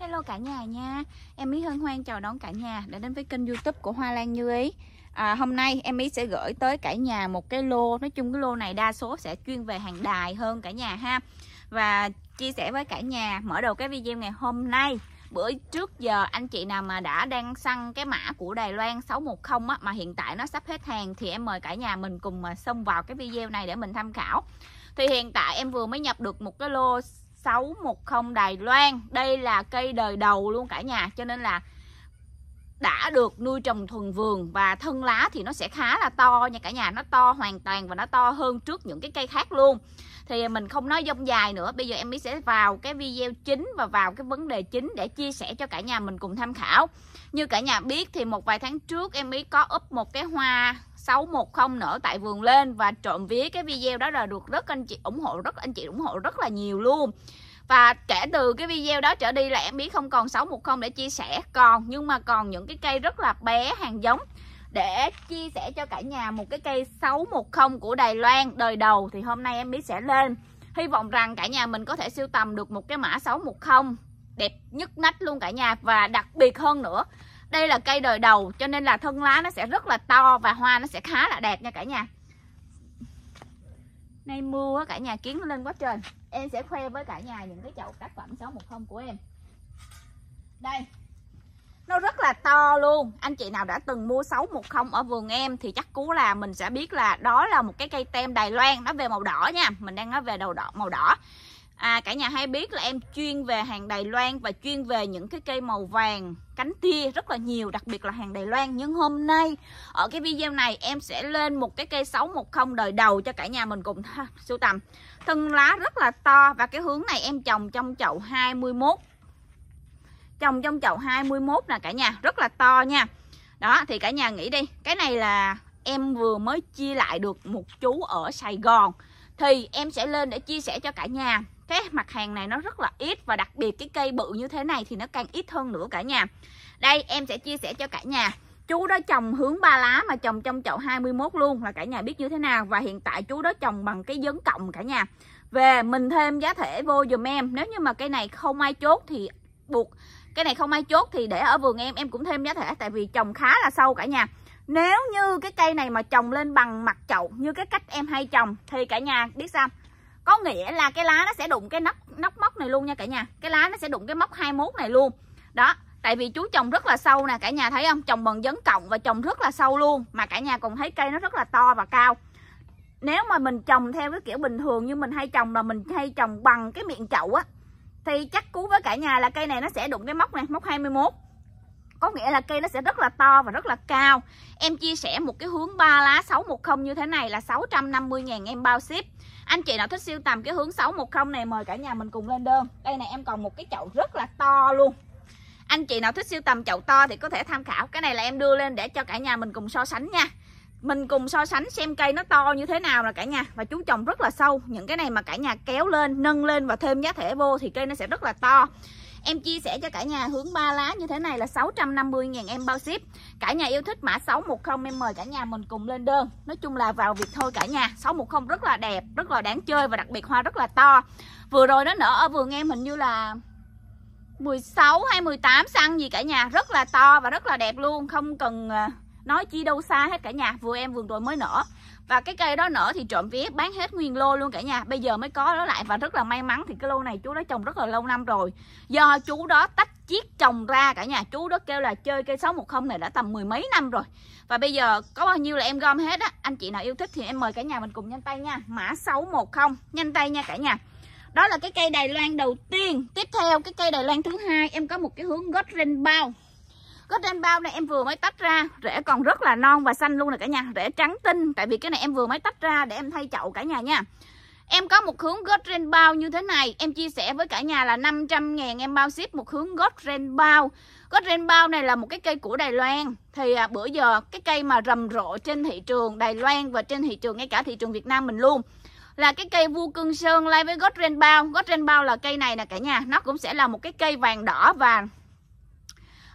Hello cả nhà nha Em Ý hân hoan chào đón cả nhà đã đến với kênh youtube của Hoa Lan Như Ý à, Hôm nay em Ý sẽ gửi tới cả nhà một cái lô Nói chung cái lô này đa số sẽ chuyên về hàng đài hơn cả nhà ha Và chia sẻ với cả nhà mở đầu cái video ngày hôm nay Bữa trước giờ anh chị nào mà đã đang săn cái mã của Đài Loan 610 á, mà hiện tại nó sắp hết hàng thì em mời cả nhà mình cùng mà xông vào cái video này để mình tham khảo Thì hiện tại em vừa mới nhập được một cái lô 610 Đài Loan Đây là cây đời đầu luôn cả nhà Cho nên là đã được nuôi trồng thuần vườn và thân lá thì nó sẽ khá là to nha cả nhà nó to hoàn toàn và nó to hơn trước những cái cây khác luôn thì mình không nói dông dài nữa bây giờ em mới sẽ vào cái video chính và vào cái vấn đề chính để chia sẻ cho cả nhà mình cùng tham khảo như cả nhà biết thì một vài tháng trước em mới có úp một cái hoa 610 nở tại vườn lên và trộm vía cái video đó là được rất anh chị ủng hộ rất anh chị ủng hộ rất là nhiều luôn và kể từ cái video đó trở đi là em biết không còn 610 để chia sẻ còn nhưng mà còn những cái cây rất là bé hàng giống để chia sẻ cho cả nhà một cái cây 610 của Đài Loan đời đầu thì hôm nay em biết sẽ lên hy vọng rằng cả nhà mình có thể siêu tầm được một cái mã 610 đẹp nhất nách luôn cả nhà và đặc biệt hơn nữa đây là cây đời đầu cho nên là thân lá nó sẽ rất là to và hoa nó sẽ khá là đẹp nha cả nhà nay mưa cả nhà kiến lên quá trời em sẽ khoe với cả nhà những cái chậu tác phẩm 610 của em đây nó rất là to luôn anh chị nào đã từng mua 610 ở vườn em thì chắc cú là mình sẽ biết là đó là một cái cây tem Đài Loan nó về màu đỏ nha mình đang nói về đầu đỏ màu đỏ à, cả nhà hay biết là em chuyên về hàng Đài Loan và chuyên về những cái cây màu vàng cánh tia rất là nhiều đặc biệt là hàng Đài Loan nhưng hôm nay ở cái video này em sẽ lên một cái cây 610 đời đầu cho cả nhà mình cùng sưu tầm thân lá rất là to và cái hướng này em trồng trong chậu 21 trồng trong chậu 21 nè cả nhà rất là to nha đó thì cả nhà nghĩ đi cái này là em vừa mới chia lại được một chú ở Sài Gòn thì em sẽ lên để chia sẻ cho cả nhà cái mặt hàng này nó rất là ít và đặc biệt cái cây bự như thế này thì nó càng ít hơn nữa cả nhà đây em sẽ chia sẻ cho cả nhà chú đó trồng hướng ba lá mà trồng trong chậu 21 luôn là cả nhà biết như thế nào và hiện tại chú đó trồng bằng cái dấn cộng cả nhà về mình thêm giá thể vô dùm em nếu như mà cây này không ai chốt thì buộc cái này không ai chốt thì để ở vườn em em cũng thêm giá thể tại vì trồng khá là sâu cả nhà nếu như cái cây này mà trồng lên bằng mặt chậu như cái cách em hay trồng thì cả nhà biết sao có nghĩa là cái lá nó sẽ đụng cái nóc nóc móc này luôn nha cả nhà cái lá nó sẽ đụng cái móc 21 này luôn đó tại vì chú trồng rất là sâu nè cả nhà thấy không trồng bằng dấn cộng và trồng rất là sâu luôn mà cả nhà còn thấy cây nó rất là to và cao nếu mà mình trồng theo cái kiểu bình thường như mình hay trồng là mình hay trồng bằng cái miệng chậu á thì chắc cú với cả nhà là cây này nó sẽ đụng cái móc này móc 21 có nghĩa là cây nó sẽ rất là to và rất là cao em chia sẻ một cái hướng 3 lá 610 như thế này là 650 ngàn em bao ship anh chị nào thích siêu tầm cái hướng 610 này mời cả nhà mình cùng lên đơn đây này em còn một cái chậu rất là to luôn anh chị nào thích siêu tầm chậu to thì có thể tham khảo cái này là em đưa lên để cho cả nhà mình cùng so sánh nha mình cùng so sánh xem cây nó to như thế nào là cả nhà và chú trồng rất là sâu những cái này mà cả nhà kéo lên nâng lên và thêm giá thể vô thì cây nó sẽ rất là to Em chia sẻ cho cả nhà hướng ba lá như thế này là 650.000 em bao ship Cả nhà yêu thích mã 610 em mời cả nhà mình cùng lên đơn Nói chung là vào việc thôi cả nhà 610 rất là đẹp, rất là đáng chơi và đặc biệt hoa rất là to Vừa rồi nó nở ở vườn em hình như là 16 hay 18 xăng gì cả nhà Rất là to và rất là đẹp luôn Không cần à, nói chi đâu xa hết cả nhà vừa em vừa rồi mới nở và cái cây đó nở thì trộm vía bán hết nguyên lô luôn cả nhà bây giờ mới có nó lại và rất là may mắn thì cái lô này chú đó trồng rất là lâu năm rồi do chú đó tách chiếc trồng ra cả nhà chú đó kêu là chơi cây 610 này đã tầm mười mấy năm rồi và bây giờ có bao nhiêu là em gom hết á anh chị nào yêu thích thì em mời cả nhà mình cùng nhanh tay nha mã 610 nhanh tay nha cả nhà đó là cái cây Đài Loan đầu tiên tiếp theo cái cây Đài Loan thứ hai em có một cái hướng gót rinh bao cái tem bao này em vừa mới tách ra, rễ còn rất là non và xanh luôn nè cả nhà, rễ trắng tinh tại vì cái này em vừa mới tách ra để em thay chậu cả nhà nha. Em có một hướng gót ren bao như thế này Em chia sẻ với cả nhà là 500 ngàn em bao ship một hướng gót ren bao Gót ren bao này là một cái cây của Đài Loan Thì à, bữa giờ cái cây mà rầm rộ trên thị trường Đài Loan Và trên thị trường ngay cả thị trường Việt Nam mình luôn Là cái cây vua cương sơn lai với gót ren bao Gót ren bao là cây này nè cả nhà Nó cũng sẽ là một cái cây vàng đỏ vàng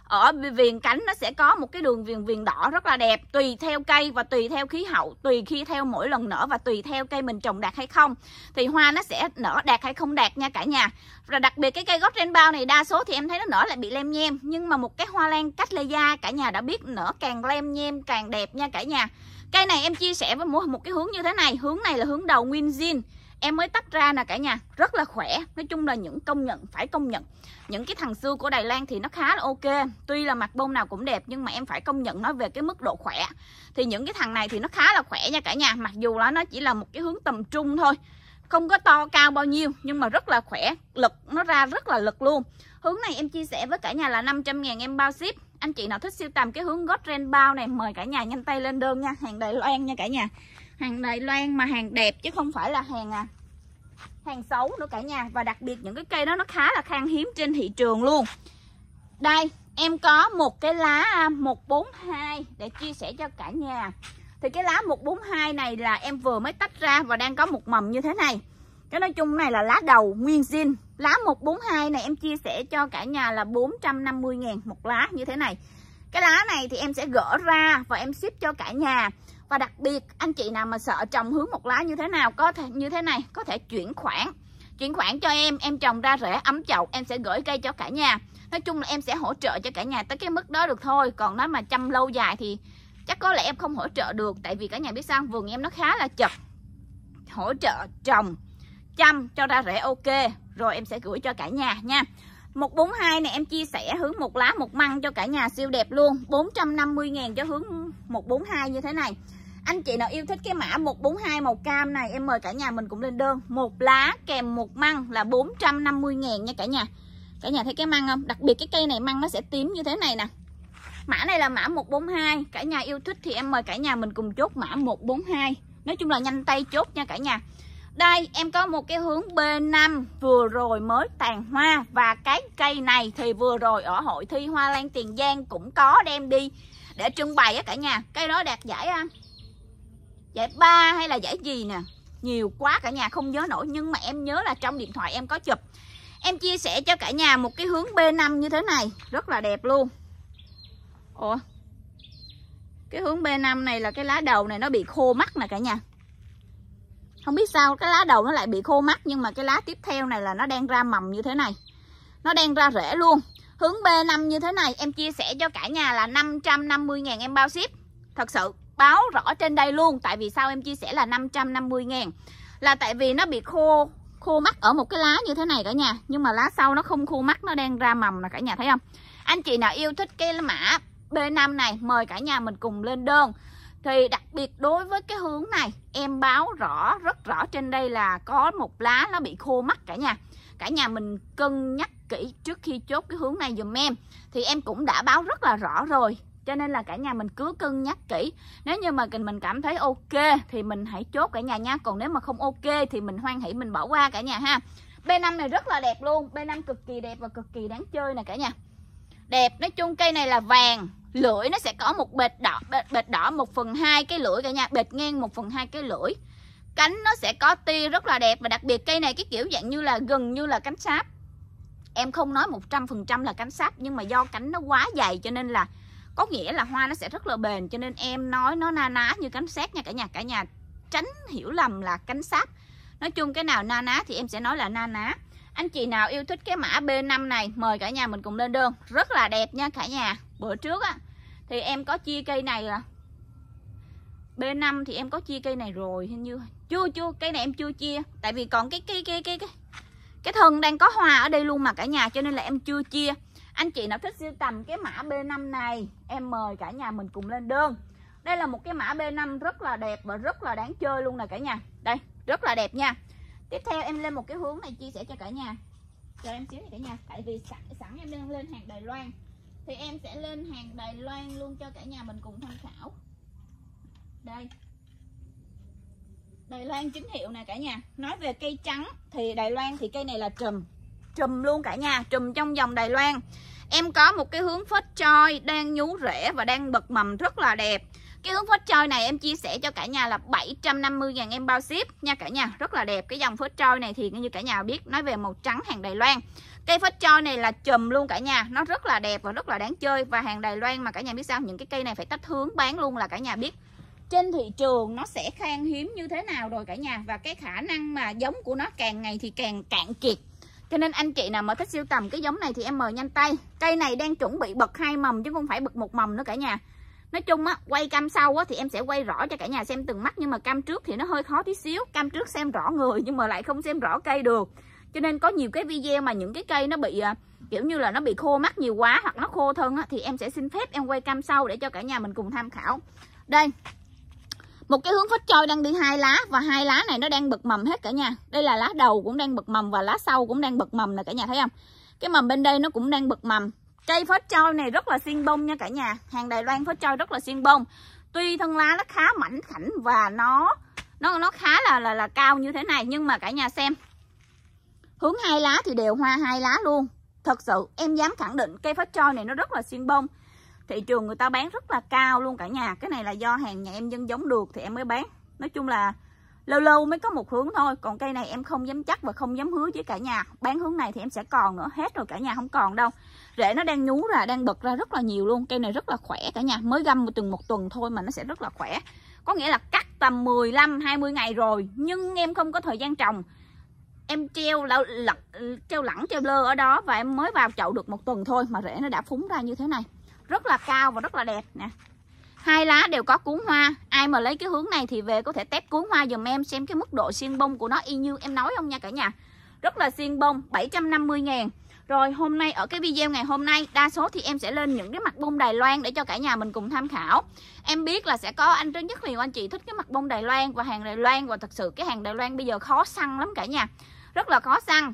ở viền cánh nó sẽ có một cái đường viền viền đỏ rất là đẹp tùy theo cây và tùy theo khí hậu tùy khi theo mỗi lần nở và tùy theo cây mình trồng đạt hay không thì hoa nó sẽ nở đạt hay không đạt nha cả nhà và đặc biệt cái cây gốc trên bao này đa số thì em thấy nó nở lại bị lem nhem nhưng mà một cái hoa lan cách lê da cả nhà đã biết nở càng lem nhem càng đẹp nha cả nhà cây này em chia sẻ với một cái hướng như thế này hướng này là hướng đầu nguyên zin em mới tách ra nè cả nhà rất là khỏe nói chung là những công nhận phải công nhận những cái thằng xưa của Đài Loan thì nó khá là ok tuy là mặt bông nào cũng đẹp nhưng mà em phải công nhận nó về cái mức độ khỏe thì những cái thằng này thì nó khá là khỏe nha cả nhà mặc dù là nó chỉ là một cái hướng tầm trung thôi không có to cao bao nhiêu nhưng mà rất là khỏe lực nó ra rất là lực luôn hướng này em chia sẻ với cả nhà là 500 ngàn em bao ship anh chị nào thích siêu tầm cái hướng gót ren bao này mời cả nhà nhanh tay lên đơn nha hàng Đài Loan nha cả nhà hàng Đài Loan mà hàng đẹp chứ không phải là hàng à hàng xấu nữa cả nhà và đặc biệt những cái cây đó nó khá là khan hiếm trên thị trường luôn đây em có một cái lá 142 à, để chia sẻ cho cả nhà thì cái lá 142 này là em vừa mới tách ra và đang có một mầm như thế này cái nói chung này là lá đầu nguyên zin lá 142 này em chia sẻ cho cả nhà là 450 ngàn một lá như thế này cái lá này thì em sẽ gỡ ra và em ship cho cả nhà và đặc biệt anh chị nào mà sợ trồng hướng một lá như thế nào có thể như thế này có thể chuyển khoản chuyển khoản cho em em trồng ra rễ ấm chậu em sẽ gửi cây cho cả nhà nói chung là em sẽ hỗ trợ cho cả nhà tới cái mức đó được thôi còn nói mà chăm lâu dài thì chắc có lẽ em không hỗ trợ được tại vì cả nhà biết sao vườn em nó khá là chật hỗ trợ trồng chăm cho ra rễ ok rồi em sẽ gửi cho cả nhà nha 142 này em chia sẻ hướng một lá một măng cho cả nhà siêu đẹp luôn 450 ngàn cho hướng 142 như thế này anh chị nào yêu thích cái mã 142 màu cam này em mời cả nhà mình cũng lên đơn một lá kèm một măng là 450 ngàn nha cả nhà cả nhà thấy cái măng không đặc biệt cái cây này măng nó sẽ tím như thế này nè mã này là mã 142 cả nhà yêu thích thì em mời cả nhà mình cùng chốt mã 142 nói chung là nhanh tay chốt nha cả nhà đây em có một cái hướng B5 vừa rồi mới tàn hoa và cái cây này thì vừa rồi ở hội thi hoa lan Tiền Giang cũng có đem đi để trưng bày á cả nhà cây đó đạt giải giải ba hay là giải gì nè nhiều quá cả nhà không nhớ nổi nhưng mà em nhớ là trong điện thoại em có chụp em chia sẻ cho cả nhà một cái hướng B5 như thế này rất là đẹp luôn Ủa cái hướng B5 này là cái lá đầu này nó bị khô mắt nè cả nhà không biết sao cái lá đầu nó lại bị khô mắt nhưng mà cái lá tiếp theo này là nó đang ra mầm như thế này nó đang ra rễ luôn hướng B5 như thế này em chia sẻ cho cả nhà là 550.000 em bao ship thật sự báo rõ trên đây luôn tại vì sao em chia sẻ là 550 ngàn là tại vì nó bị khô khô mắt ở một cái lá như thế này cả nhà nhưng mà lá sau nó không khô mắt nó đang ra mầm là cả nhà thấy không anh chị nào yêu thích cái mã B5 này mời cả nhà mình cùng lên đơn thì đặc biệt đối với cái hướng này em báo rõ rất rõ trên đây là có một lá nó bị khô mắt cả nhà cả nhà mình cân nhắc kỹ trước khi chốt cái hướng này dùm em thì em cũng đã báo rất là rõ rồi cho nên là cả nhà mình cứ cân nhắc kỹ nếu như mà mình cảm thấy ok thì mình hãy chốt cả nhà nha còn nếu mà không ok thì mình hoan hỷ mình bỏ qua cả nhà ha B5 này rất là đẹp luôn B5 cực kỳ đẹp và cực kỳ đáng chơi nè cả nhà đẹp nói chung cây này là vàng lưỡi nó sẽ có một bệt đỏ bệt, bệt đỏ một phần hai cái lưỡi cả nhà bệt ngang một phần hai cái lưỡi cánh nó sẽ có tia rất là đẹp và đặc biệt cây này cái kiểu dạng như là gần như là cánh sáp em không nói 100% là cánh sáp nhưng mà do cánh nó quá dày cho nên là có nghĩa là hoa nó sẽ rất là bền cho nên em nói nó na ná như cánh sáp nha cả nhà cả nhà tránh hiểu lầm là cánh sáp nói chung cái nào na ná thì em sẽ nói là na ná anh chị nào yêu thích cái mã B5 này mời cả nhà mình cùng lên đơn rất là đẹp nha cả nhà bữa trước á thì em có chia cây này là B5 thì em có chia cây này rồi hình như chưa chưa cây này em chưa chia tại vì còn cái cái cái cái cái cái thân đang có hoa ở đây luôn mà cả nhà cho nên là em chưa chia anh chị nào thích siêu tầm cái mã B5 này em mời cả nhà mình cùng lên đơn đây là một cái mã B5 rất là đẹp và rất là đáng chơi luôn nè cả nhà đây rất là đẹp nha tiếp theo em lên một cái hướng này chia sẻ cho cả nhà cho em xíu nha cả nhà tại vì sẵn, sẵn em đang lên hàng Đài Loan thì em sẽ lên hàng Đài Loan luôn cho cả nhà mình cùng tham khảo đây Đài Loan chính hiệu nè cả nhà Nói về cây trắng thì Đài Loan thì cây này là trùm trùm luôn cả nhà trùm trong dòng Đài Loan em có một cái hướng phết choi đang nhú rễ và đang bật mầm rất là đẹp cái hướng phết trôi này em chia sẻ cho cả nhà là 750 000 em bao ship nha cả nhà. Rất là đẹp. Cái dòng phết trôi này thì như cả nhà biết nói về màu trắng hàng Đài Loan. Cây phết trôi này là chùm luôn cả nhà. Nó rất là đẹp và rất là đáng chơi. Và hàng Đài Loan mà cả nhà biết sao những cái cây này phải tách hướng bán luôn là cả nhà biết. Trên thị trường nó sẽ khan hiếm như thế nào rồi cả nhà. Và cái khả năng mà giống của nó càng ngày thì càng cạn kiệt cho nên anh chị nào mà thích siêu tầm cái giống này thì em mời nhanh tay cây này đang chuẩn bị bật hai mầm chứ không phải bật một mầm nữa cả nhà nói chung á quay cam sau á thì em sẽ quay rõ cho cả nhà xem từng mắt nhưng mà cam trước thì nó hơi khó tí xíu cam trước xem rõ người nhưng mà lại không xem rõ cây được cho nên có nhiều cái video mà những cái cây nó bị à, kiểu như là nó bị khô mắt nhiều quá hoặc nó khô thân á, thì em sẽ xin phép em quay cam sau để cho cả nhà mình cùng tham khảo đây một cái hướng phết trôi đang đi hai lá và hai lá này nó đang bật mầm hết cả nhà đây là lá đầu cũng đang bật mầm và lá sau cũng đang bật mầm nè cả nhà thấy không cái mầm bên đây nó cũng đang bật mầm cây phết trôi này rất là xuyên bông nha cả nhà hàng đài loan phết trôi rất là xuyên bông tuy thân lá nó khá mảnh khảnh và nó nó nó khá là là là cao như thế này nhưng mà cả nhà xem hướng hai lá thì đều hoa hai lá luôn thật sự em dám khẳng định cây phết trôi này nó rất là xuyên bông thị trường người ta bán rất là cao luôn cả nhà cái này là do hàng nhà em dân giống được thì em mới bán nói chung là lâu lâu mới có một hướng thôi còn cây này em không dám chắc và không dám hứa với cả nhà bán hướng này thì em sẽ còn nữa hết rồi cả nhà không còn đâu rễ nó đang nhú ra đang bật ra rất là nhiều luôn cây này rất là khỏe cả nhà mới găm từng một tuần thôi mà nó sẽ rất là khỏe có nghĩa là cắt tầm 15 20 ngày rồi nhưng em không có thời gian trồng em treo lặng, treo lẳng treo lơ ở đó và em mới vào chậu được một tuần thôi mà rễ nó đã phúng ra như thế này rất là cao và rất là đẹp nè hai lá đều có cuốn hoa ai mà lấy cái hướng này thì về có thể tép cuốn hoa dùm em xem cái mức độ xiên bông của nó y như em nói không nha cả nhà rất là xiên bông 750 ngàn rồi hôm nay ở cái video ngày hôm nay đa số thì em sẽ lên những cái mặt bông Đài Loan để cho cả nhà mình cùng tham khảo Em biết là sẽ có anh rất nhất nhiều anh chị thích cái mặt bông Đài Loan và hàng Đài Loan Và thật sự cái hàng Đài Loan bây giờ khó săn lắm cả nhà Rất là khó săn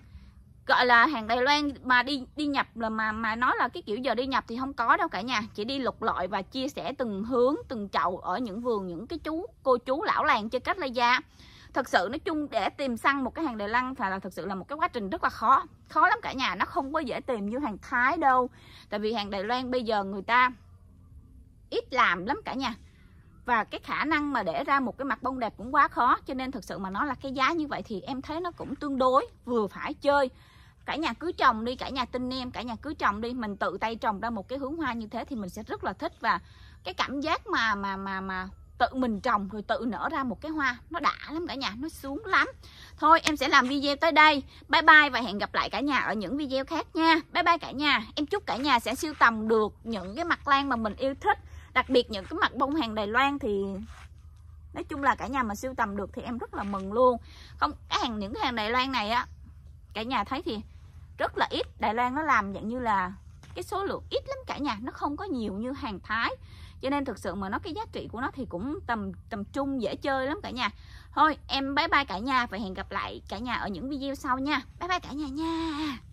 gọi là hàng Đài Loan mà đi đi nhập là mà mà nói là cái kiểu giờ đi nhập thì không có đâu cả nhà chỉ đi lục lọi và chia sẻ từng hướng từng chậu ở những vườn những cái chú cô chú lão làng chơi cách la ra thật sự nói chung để tìm săn một cái hàng Đài Loan phải là thật sự là một cái quá trình rất là khó khó lắm cả nhà nó không có dễ tìm như hàng Thái đâu tại vì hàng Đài Loan bây giờ người ta ít làm lắm cả nhà và cái khả năng mà để ra một cái mặt bông đẹp cũng quá khó cho nên thực sự mà nó là cái giá như vậy thì em thấy nó cũng tương đối vừa phải chơi cả nhà cứ trồng đi cả nhà tin em cả nhà cứ trồng đi mình tự tay trồng ra một cái hướng hoa như thế thì mình sẽ rất là thích và cái cảm giác mà mà mà mà tự mình trồng rồi tự nở ra một cái hoa nó đã lắm cả nhà nó xuống lắm thôi em sẽ làm video tới đây bye bye và hẹn gặp lại cả nhà ở những video khác nha bye bye cả nhà em chúc cả nhà sẽ siêu tầm được những cái mặt lan mà mình yêu thích đặc biệt những cái mặt bông hàng Đài Loan thì nói chung là cả nhà mà siêu tầm được thì em rất là mừng luôn không cái hàng những cái hàng Đài Loan này á cả nhà thấy thì rất là ít Đài Loan nó làm dạng như là cái số lượng ít lắm cả nhà nó không có nhiều như hàng Thái cho nên thực sự mà nó cái giá trị của nó thì cũng tầm tầm trung dễ chơi lắm cả nhà thôi em bye bye cả nhà và hẹn gặp lại cả nhà ở những video sau nha bye bye cả nhà nha